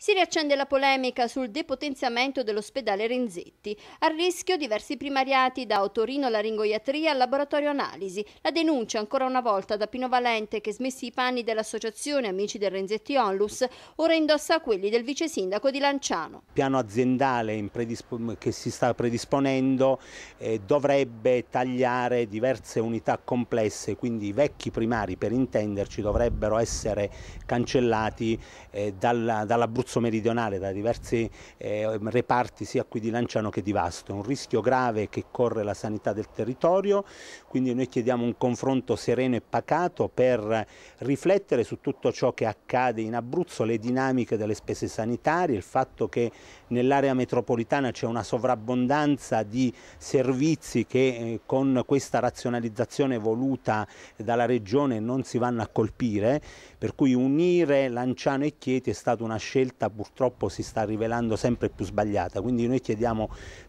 Si riaccende la polemica sul depotenziamento dell'ospedale Renzetti. A rischio diversi primariati da Otorino Laringoiatria al Laboratorio Analisi. La denuncia ancora una volta da Pino Valente che smessi i panni dell'associazione Amici del Renzetti Onlus ora indossa quelli del vice sindaco di Lanciano. Il piano aziendale che si sta predisponendo eh, dovrebbe tagliare diverse unità complesse, quindi i vecchi primari per intenderci dovrebbero essere cancellati eh, dall'Abruzzo dalla Corso Meridionale da diversi eh, reparti sia qui di Lanciano che di Vasto, è un rischio grave che corre la sanità del territorio, quindi noi chiediamo un confronto sereno e pacato per riflettere su tutto ciò che accade in Abruzzo, le dinamiche delle spese sanitarie, il fatto che nell'area metropolitana c'è una sovrabbondanza di servizi che eh, con questa razionalizzazione voluta dalla regione non si vanno a colpire, per cui unire Lanciano e Chieti è stata una scelta scelta purtroppo si sta rivelando sempre più sbagliata, quindi noi chiediamo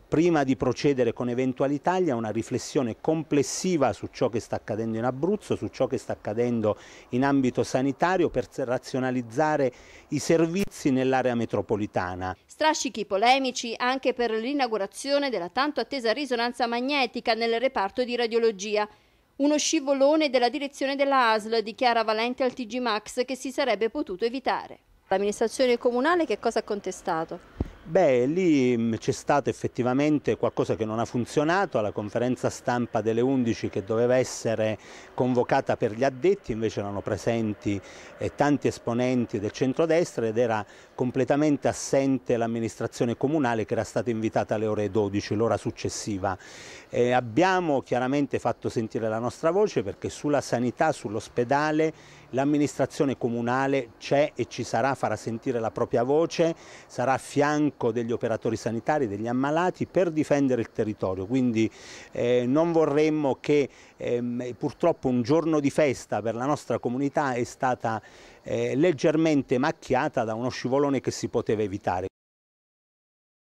prima di procedere con eventuali tagli una riflessione complessiva su ciò che sta accadendo in Abruzzo, su ciò che sta accadendo in ambito sanitario per razionalizzare i servizi nell'area metropolitana. Strascichi polemici anche per l'inaugurazione della tanto attesa risonanza magnetica nel reparto di radiologia. Uno scivolone della direzione della ASL dichiara Valente al TG Max che si sarebbe potuto evitare. L'amministrazione comunale che cosa ha contestato? Beh, lì mm, c'è stato effettivamente qualcosa che non ha funzionato, alla conferenza stampa delle 11 che doveva essere convocata per gli addetti, invece erano presenti eh, tanti esponenti del centrodestra ed era completamente assente l'amministrazione comunale che era stata invitata alle ore 12, l'ora successiva. E eh, abbiamo chiaramente fatto sentire la nostra voce perché sulla sanità, sull'ospedale, l'amministrazione comunale c'è e ci sarà, farà sentire la propria voce, sarà a fianco blocco degli operatori sanitari, degli ammalati per difendere il territorio, quindi eh, non vorremmo che ehm, purtroppo un giorno di festa per la nostra comunità è stata eh, leggermente macchiata da uno scivolone che si poteva evitare.